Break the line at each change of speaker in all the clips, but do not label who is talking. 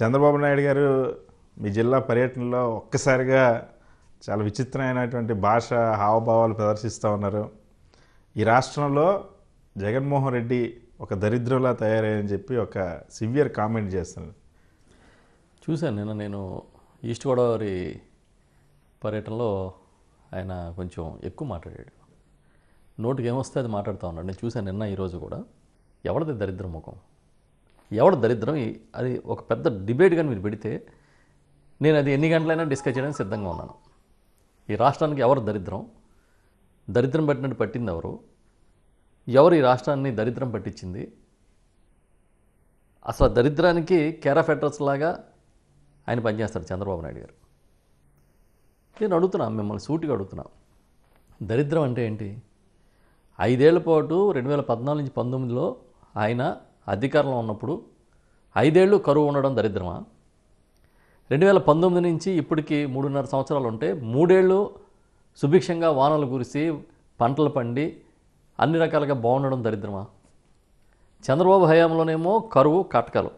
చంద్రబాబు నాయుడు గారు మీ జిల్లా పర్యటనలో ఒక్కసారిగా చాలా విచిత్రమైనటువంటి భాష హావభావాలు ప్రదర్శిస్తూ ఉన్నారు ఈ రాష్ట్రంలో జగన్మోహన్ రెడ్డి ఒక దరిద్రంలా తయారయ్యని చెప్పి ఒక సివియర్ కామెంట్ చేస్తున్నాను చూశాను నిన్న నేను ఈస్ట్ గోదావరి పర్యటనలో ఆయన కొంచెం ఎక్కువ మాట్లాడాడు నోటికి ఏమొస్తే అది మాట్లాడుతూ ఉన్నాడు నేను చూశాను నిన్న ఈరోజు కూడా ఎవరిది దరిద్ర ముఖం ఎవడు దరిద్రం అది ఒక పెద్ద డిబేట్ కానీ మీరు పెడితే నేను అది ఎన్ని గంటలైనా డిస్కస్ చేయడానికి సిద్ధంగా ఉన్నాను ఈ రాష్ట్రానికి ఎవరు దరిద్రం దరిద్రం పట్టినట్టు పట్టింది ఎవరు ఎవరు ఈ రాష్ట్రాన్ని దరిద్రం పట్టించింది అసలు దరిద్రానికి కేరాఫెటర్స్ లాగా ఆయన పనిచేస్తారు చంద్రబాబు నాయుడు గారు నేను అడుగుతున్నా మిమ్మల్ని సూటిగా అడుగుతున్నా దరిద్రం అంటే ఏంటి ఐదేళ్ల పాటు రెండు వేల పద్నాలుగు నుంచి పంతొమ్మిదిలో ఆయన అధికారంలో ఉన్నప్పుడు ఐదేళ్లు కరువు ఉండడం దరిద్రమా రెండు వేల పంతొమ్మిది నుంచి ఇప్పటికి మూడున్నర సంవత్సరాలు ఉంటే మూడేళ్ళు సుభిక్షంగా వానలు కురిసి పంటలు పండి అన్ని రకాలుగా బాగుండడం దరిద్రమా చంద్రబాబు హయాంలోనేమో కరువు కటకలు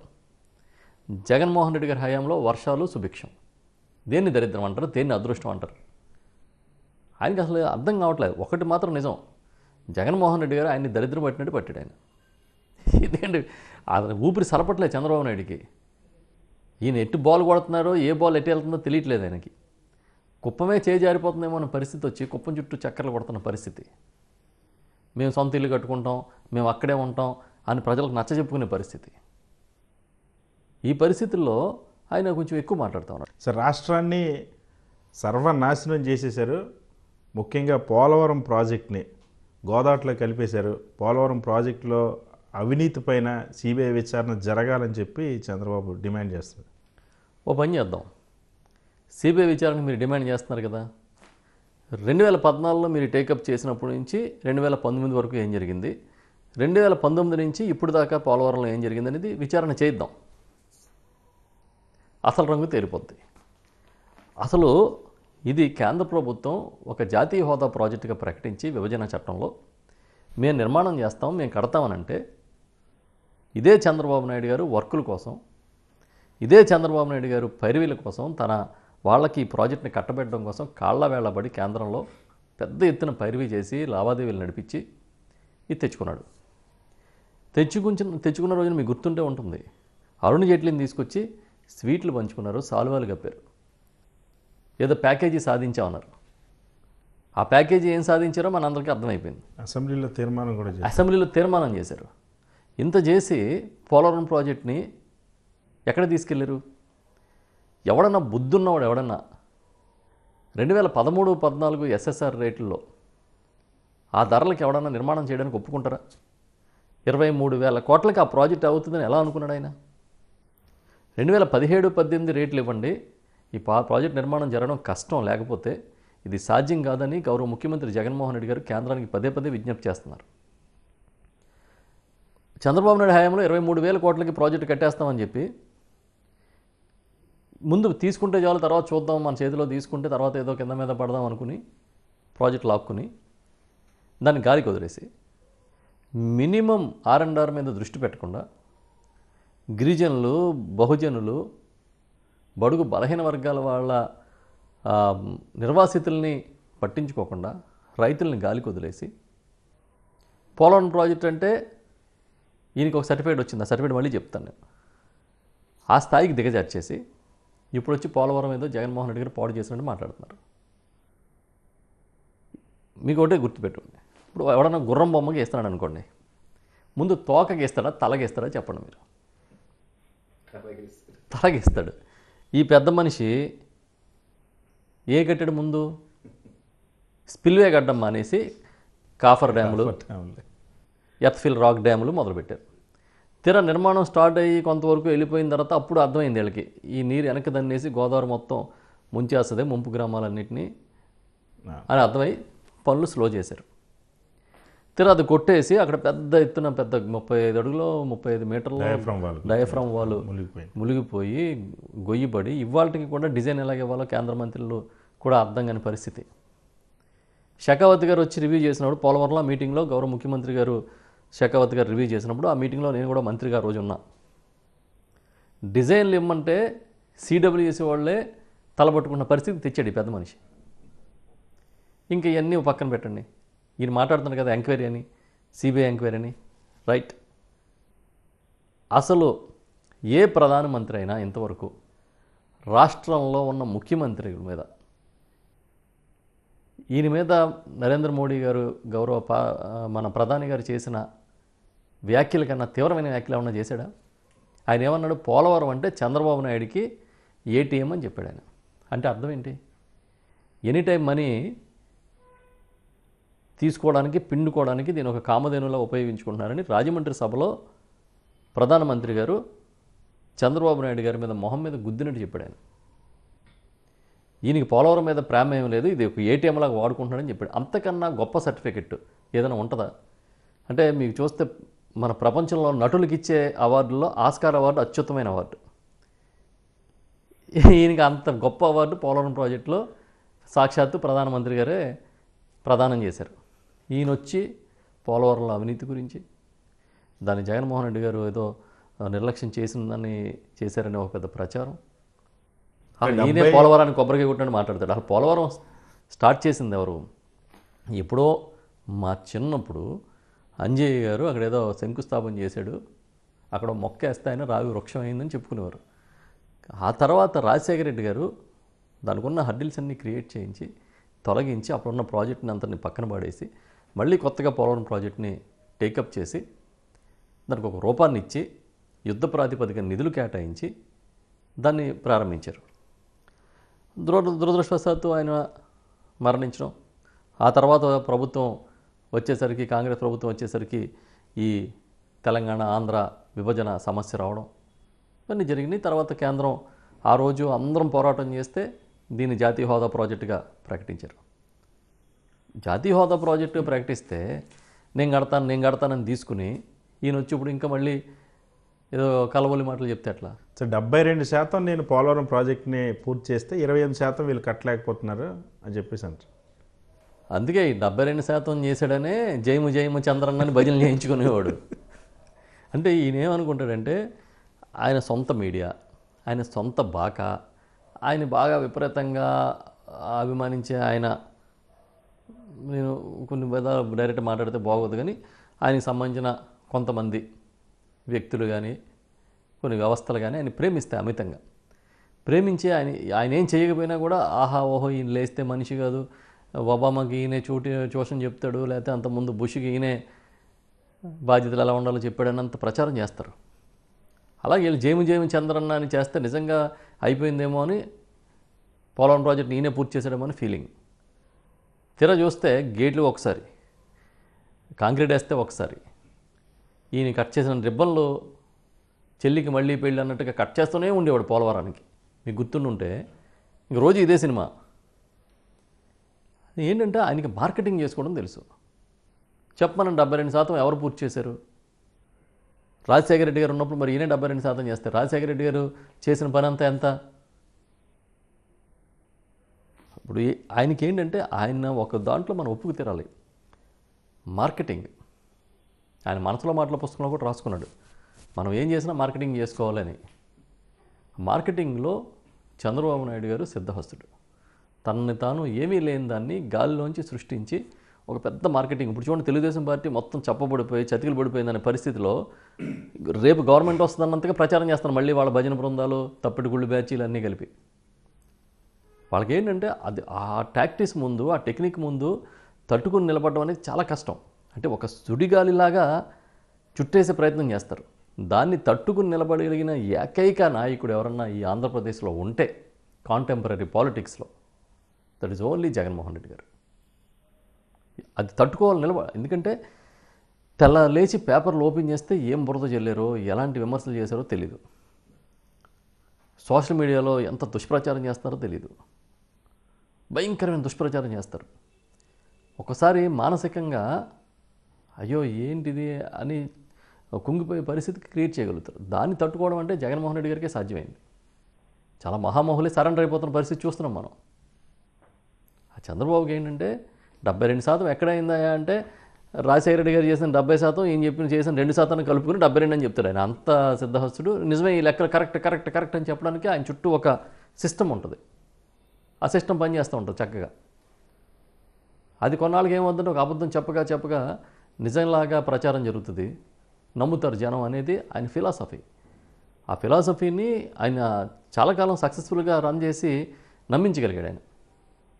జగన్మోహన్ రెడ్డి గారి హయాంలో వర్షాలు సుభిక్షం దేన్ని దరిద్రం అంటారు దేన్ని అదృష్టం అంటారు ఆయనకి అసలు అర్థం కావట్లేదు ఒకటి మాత్రం నిజం జగన్మోహన్ రెడ్డి గారు ఆయన్ని దరిద్రం పట్టినట్టు పట్టాడు ఆయన ఎందుకంటే అతని ఊపిరి సరపట్లేదు చంద్రబాబు నాయుడికి ఈయన ఎట్టు బాల్ కొడుతున్నారో ఏ బాల్ ఎట్టు వెళ్తుందో తెలియట్లేదు ఆయనకి కుప్పమే చేజారిపోతుందేమో అనే పరిస్థితి వచ్చి కుప్పం చుట్టూ చక్కెరలు కొడుతున్న పరిస్థితి మేము సొంత ఇల్లు కట్టుకుంటాం మేము అక్కడే ఉంటాం అని ప్రజలకు నచ్చ చెప్పుకునే పరిస్థితి ఈ పరిస్థితుల్లో ఆయన కొంచెం ఎక్కువ మాట్లాడుతూ ఉన్నారు సార్ రాష్ట్రాన్ని సర్వనాశనం చేసేశారు ముఖ్యంగా పోలవరం ప్రాజెక్ట్ని గోదావరిలో కలిపేశారు పోలవరం ప్రాజెక్టులో అవినీతి పైన సిబిఐ విచారణ జరగాలని చెప్పి చంద్రబాబు డిమాండ్ చేస్తున్నారు ఓ పని చేద్దాం సిబిఐ విచారణ మీరు డిమాండ్ చేస్తున్నారు కదా రెండు వేల పద్నాలుగులో మీరు టేకప్ చేసినప్పటి నుంచి రెండు వేల పంతొమ్మిది వరకు ఏం జరిగింది రెండు వేల పంతొమ్మిది నుంచి ఇప్పుడు దాకా పోలవరంలో ఏం జరిగింది అనేది విచారణ చేద్దాం అసలు రంగు తేలిపోద్ది అసలు ఇది కేంద్ర ప్రభుత్వం ఒక జాతీయ హోదా ప్రాజెక్టుగా ప్రకటించి విభజన చట్టంలో మేము నిర్మాణం చేస్తాం మేము కడతామనంటే ఇదే చంద్రబాబు నాయుడు గారు వర్కుల కోసం ఇదే చంద్రబాబు నాయుడు గారు పైరువీల కోసం తన వాళ్ళకి ఈ ప్రాజెక్ట్ని కట్టబెట్టడం కోసం కాళ్ళ వేళబడి కేంద్రంలో పెద్ద ఎత్తున పైరువి చేసి లావాదేవీలు నడిపించి ఇది తెచ్చుకున్నాడు తెచ్చుకుంచిన తెచ్చుకున్న రోజున మీకు గుర్తుంటే ఉంటుంది అరుణ్ జైట్లీని తీసుకొచ్చి స్వీట్లు పంచుకున్నారు సాల్వాలు కప్పారు ఏదో ప్యాకేజీ సాధించామన్నారు ఆ ప్యాకేజీ ఏం సాధించారో మనందరికీ అర్థమైపోయింది అసెంబ్లీలో తీర్మానం కూడా అసెంబ్లీలో తీర్మానం చేశారు ఇంత చేసి పోలవరం ప్రాజెక్ట్ని ఎక్కడ తీసుకెళ్ళారు ఎవడన్నా బుద్ధున్నవాడు ఎవడన్నా రెండు వేల పదమూడు పద్నాలుగు ఎస్ఎస్ఆర్ రేట్లలో ఆ ధరలకు ఎవడన్నా నిర్మాణం చేయడానికి ఒప్పుకుంటారా ఇరవై మూడు వేల కోట్లకి ఆ ప్రాజెక్ట్ అవుతుందని ఎలా అనుకున్నాడు ఆయన రెండు వేల పదిహేడు పద్దెనిమిది రేట్లు ఇవ్వండి ఈ పా ప్రాజెక్ట్ నిర్మాణం జరగడం కష్టం లేకపోతే ఇది సాధ్యం కాదని గౌరవ ముఖ్యమంత్రి జగన్మోహన్ రెడ్డి గారు కేంద్రానికి పదే పదే విజ్ఞప్తి చేస్తున్నారు చంద్రబాబు నాయుడు హయాంలో ఇరవై మూడు వేల కోట్లకి ప్రాజెక్టు కట్టేస్తామని చెప్పి ముందు తీసుకుంటే చాలు తర్వాత చూద్దాం మన చేతిలో తీసుకుంటే తర్వాత ఏదో కింద మీద పడదాం అనుకుని ప్రాజెక్ట్ లాక్కుని దాన్ని గాలికి వదిలేసి మినిమం ఆర్ అండ్ ఆర్ మీద దృష్టి పెట్టకుండా గిరిజనులు బహుజనులు బడుగు బలహీన వర్గాల వాళ్ళ నిర్వాసితుల్ని పట్టించుకోకుండా రైతుల్ని గాలికి వదిలేసి పోలవరం ప్రాజెక్ట్ అంటే ఈయనకి ఒక సర్టిఫికేట్ వచ్చింది ఆ సర్టిఫికేట్ మళ్ళీ చెప్తాను నేను ఆ స్థాయికి దిగజార్చేసి ఇప్పుడు వచ్చి పోలవరం ఏదో జగన్మోహన్ రెడ్డి గారు పాడు చేసినట్టు మాట్లాడుతున్నారు మీకు ఒకటే గుర్తుపెట్టుకోండి ఇప్పుడు ఎవడన్నా గుర్రం బొమ్మకి వేస్తాడు అనుకోండి ముందు తోకకి ఇస్తాడా తలకి చెప్పండి మీరు తలగేస్తాడు ఈ పెద్ద మనిషి ఏ కట్టాడు ముందు స్పిల్వే కట్టడం మానేసి కాఫర్ డ్యాములు ఎత్ఫిల్ రాక్ డ్యాములు మొదలుపెట్టారు తీర నిర్మాణం స్టార్ట్ అయ్యి కొంతవరకు వెళ్ళిపోయిన తర్వాత అప్పుడు అర్థమైంది వీళ్ళకి ఈ నీరు వెనక్కి దన్నేసి గోదావరి మొత్తం ముంచేస్తుంది ముంపు గ్రామాలన్నింటినీ అని అర్థమై పనులు స్లో చేశారు తెర అది కొట్టేసి అక్కడ పెద్ద ఎత్తున పెద్ద ముప్పై ఐదు అడుగులో ముప్పై ఐదు మీటర్లు డయాఫ్రామ్ వాళ్ళు మునిగిపోయి గొయ్యిపడి ఇవాళకి కూడా డిజైన్ ఎలాగ ఇవ్వాలో కేంద్ర మంత్రులు కూడా అర్థం కాని పరిస్థితి శకావతి గారు వచ్చి రివ్యూ చేసినప్పుడు పోలవరంలో మీటింగ్లో గౌరవ ముఖ్యమంత్రి గారు షెకావత్ గారు రివ్యూ చేసినప్పుడు ఆ మీటింగ్లో నేను కూడా మంత్రిగా రోజు ఉన్నా డిజైన్లు ఇమ్మంటే సిడబ్ల్యూసి వాళ్ళే తలబట్టుకున్న పరిస్థితి తెచ్చాడు పెద్ద మనిషి ఇంకా ఇవన్నీ పక్కన పెట్టండి ఈయన మాట్లాడుతున్నారు కదా ఎంక్వైరీ అని సిబిఐ ఎంక్వైరీ అని రైట్ అసలు ఏ ప్రధానమంత్రి అయినా ఇంతవరకు రాష్ట్రంలో ఉన్న ముఖ్యమంత్రి మీద ఈయన మీద నరేంద్ర మోడీ గారు గౌరవ మన ప్రధాని గారు చేసిన వ్యాఖ్యల కన్నా తీవ్రమైన వ్యాఖ్యలు ఏమన్నా చేశాడా ఆయన ఏమన్నాడు పోలవరం అంటే చంద్రబాబు నాయుడికి ఏటీఎం అని చెప్పాడు ఆయన అంటే అర్థం ఏంటి ఎనీ టైం మనీ తీసుకోవడానికి పిండుకోవడానికి దీని ఒక కామధేనులా ఉపయోగించుకుంటున్నారని రాజమండ్రి సభలో ప్రధానమంత్రి గారు చంద్రబాబు నాయుడు గారి మీద మొహం మీద గుద్దినట్టు చెప్పాడు ఆయన ఈయనకి పోలవరం మీద ప్రేమ ఏం లేదు ఇది ఒక ఏటీఎం లాగా వాడుకుంటున్నాడని చెప్పాడు అంతకన్నా గొప్ప సర్టిఫికెట్ ఏదైనా ఉంటుందా అంటే మీకు చూస్తే మన ప్రపంచంలో నటులకు ఇచ్చే అవార్డుల్లో ఆస్కార్ అవార్డు అత్యుత్తమైన అవార్డు ఈయనకి అంత గొప్ప అవార్డు పోలవరం ప్రాజెక్టులో సాక్షాత్తు ప్రధానమంత్రి గారే ప్రదానం చేశారు ఈయన వచ్చి పోలవరంలో అవినీతి గురించి దాన్ని జగన్మోహన్ రెడ్డి గారు ఏదో నిర్లక్ష్యం చేసిందని చేశారని ఒక పెద్ద ప్రచారం ఈయనే పోలవరాన్ని కొబ్బరికాయ కొట్టినట్టు మాట్లాడతాడు అసలు పోలవరం స్టార్ట్ చేసింది ఎవరు ఎప్పుడో మా చిన్నప్పుడు అంజయ్య గారు అక్కడ ఏదో శంకుస్థాపన చేశాడు అక్కడ మొక్క వేస్తే ఆయన రావి వృక్షం అయిందని చెప్పుకునేవారు ఆ తర్వాత రాజశేఖర రెడ్డి గారు దానికి ఉన్న హర్డిల్స్ అన్ని క్రియేట్ చేయించి తొలగించి అప్పుడున్న ప్రాజెక్ట్ని అంతని పక్కన పడేసి మళ్ళీ కొత్తగా పోలవరం ప్రాజెక్ట్ని టేకప్ చేసి దానికి ఒక రూపాన్ని ఇచ్చి యుద్ధ ప్రాతిపదిక నిధులు కేటాయించి దాన్ని ప్రారంభించారు దురదృష్టవశాత్తు ఆయన మరణించడం ఆ తర్వాత ప్రభుత్వం వచ్చేసరికి కాంగ్రెస్ ప్రభుత్వం వచ్చేసరికి ఈ తెలంగాణ ఆంధ్ర విభజన సమస్య రావడం ఇవన్నీ జరిగినాయి తర్వాత కేంద్రం ఆ రోజు అందరం పోరాటం చేస్తే దీన్ని జాతీయ హోదా ప్రాజెక్టుగా ప్రకటించారు జాతీయ హోదా ప్రాజెక్టు ప్రకటిస్తే నేను కడతాను నేను కడతానని తీసుకుని ఈయన వచ్చి ఇప్పుడు ఇంకా మళ్ళీ ఏదో కలవలి మాటలు చెప్తే అట్లా సో డెబ్బై రెండు శాతం నేను పోలవరం ప్రాజెక్ట్ని పూర్తి చేస్తే ఇరవై ఎనిమిది శాతం వీళ్ళు కట్టలేకపోతున్నారు అని చెప్పేసి అంటారు అందుకే డెబ్బై రెండు శాతం చేశాడనే జయము జయము చంద్రన్నని భజనలు చేయించుకునేవాడు అంటే ఈయన ఏమనుకుంటాడంటే ఆయన సొంత మీడియా ఆయన సొంత బాక ఆయన బాగా విపరీతంగా అభిమానించే ఆయన నేను కొన్ని విధాలు డైరెక్ట్ మాట్లాడితే బాగోదు కానీ ఆయనకు సంబంధించిన కొంతమంది వ్యక్తులు కానీ కొన్ని వ్యవస్థలు కానీ ఆయన ప్రేమిస్తే అమితంగా ప్రేమించి ఆయన ఆయన ఏం చేయకపోయినా కూడా ఆహా ఓహో ఈయన లేస్తే మనిషి కాదు ఒబామాకి ఈయనే చూటి ట్యూషన్ చెప్తాడు లేకపోతే అంతకుముందు బుష్కి ఈయనే బాధ్యతలు ఎలా ఉండాలో చెప్పాడని అంత ప్రచారం చేస్తారు అలాగే వీళ్ళు జేమి జేమి చంద్రన్న అని చేస్తే నిజంగా అయిపోయిందేమో అని పోలవరం ప్రాజెక్ట్ ఈయనే పూర్తి చేశాడేమో అని ఫీలింగ్ తీరా చూస్తే గేట్లు ఒకసారి కాంక్రీట్ వేస్తే ఒకసారి ఈయన కట్ చేసిన రిబ్బన్లు చెల్లికి మళ్ళీ పెళ్ళి అన్నట్టుగా కట్ చేస్తూనే ఉండేవాడు పోలవరానికి మీకు గుర్తుండుంటే ఇంక రోజు ఇదే సినిమా ఏంటంటే ఆయనకి మార్కెటింగ్ చేసుకోవడం తెలుసు చెప్పమని డెబ్బై రెండు శాతం ఎవరు పూర్తి చేశారు రాజశేఖర రెడ్డి గారు ఉన్నప్పుడు మరి ఈయన డెబ్బై రెండు శాతం చేస్తారు రాజశేఖర రెడ్డి గారు చేసిన పని అంతా ఎంత ఇప్పుడు ఆయనకి ఏంటంటే ఆయన ఒక దాంట్లో మనం ఒప్పుకు తీరాలి మార్కెటింగ్ ఆయన మనసులో మాటల పుస్తకంలో కూడా రాసుకున్నాడు మనం ఏం చేసినా మార్కెటింగ్ చేసుకోవాలని మార్కెటింగ్లో చంద్రబాబు నాయుడు గారు సిద్ధహస్తుడు తనని తాను ఏమీ లేని దాన్ని గాలిలోంచి సృష్టించి ఒక పెద్ద మార్కెటింగ్ ఇప్పుడు చూడండి తెలుగుదేశం పార్టీ మొత్తం చెప్పబడిపోయి చతికిలు పడిపోయిందనే పరిస్థితిలో రేపు గవర్నమెంట్ వస్తుందన్నంతగా ప్రచారం చేస్తారు మళ్ళీ వాళ్ళ భజన బృందాలు తప్పటి గుళ్ళు బ్యాచీలు అన్నీ కలిపి వాళ్ళకి ఏంటంటే అది ఆ టాక్టిక్స్ ముందు ఆ టెక్నిక్ ముందు తట్టుకుని నిలబడడం అనేది చాలా కష్టం అంటే ఒక సుడిగాలిలాగా చుట్టేసే ప్రయత్నం చేస్తారు దాన్ని తట్టుకుని నిలబడగలిగిన ఏకైక నాయకుడు ఎవరన్నా ఈ ఆంధ్రప్రదేశ్లో ఉంటే కాంటెంపరీ పాలిటిక్స్లో that is only Jaganmohan Reddy garu అది తట్టుకోవాలి నిలవ ఎందుకంటే తెల్ల లేచి పేపర్లు ఓపెన్ చేస్తే ఏం బురద చెల్లారో ఎలాంటి విమర్శలు చేశారో తెలీదు సోషల్ మీడియాలో ఎంత దుష్ప్రచారం చేస్తారో తెలీదు భయంకరమైన దుష్ప్రచారం చేస్తారు ఒకసారి మానసికంగా అయ్యో ఏంటిది అని కుంగిపోయే పరిస్థితికి క్రియేట్ చేయగలుగుతారు దాన్ని తట్టుకోవడం అంటే జగన్మోహన్ రెడ్డి గారికి సాధ్యమైంది చాలా మహామహులే సరెండర్ అయిపోతున్న పరిస్థితి చూస్తున్నాం మనం చంద్రబాబుకి ఏంటంటే డెబ్బై రెండు శాతం ఎక్కడైందా అంటే రాజశేఖర రెడ్డి గారు చేసిన డెబ్బై శాతం ఏం చెప్పిన చేసిన రెండు శాతాన్ని కలుపుకుని డెబ్బై రెండు అని చెప్తాడు ఆయన అంత సిద్ధహస్తుడు నిజమే ఈ లెక్కలు కరెక్ట్ కరెక్ట్ కరెక్ట్ అని చెప్పడానికి ఆయన చుట్టూ ఒక సిస్టమ్ ఉంటుంది ఆ సిస్టమ్ పనిచేస్తూ ఉంటుంది చక్కగా అది కొన్నాళ్ళకి ఏమవుతుంటే ఒక అబద్ధం చెప్పగా చెప్పగా నిజంలాగా ప్రచారం జరుగుతుంది నమ్ముతారు జనం అనేది ఆయన ఫిలాసఫీ ఆ ఫిలాసఫీని ఆయన చాలా కాలం సక్సెస్ఫుల్గా రన్ చేసి నమ్మించగలిగాడు ఆయన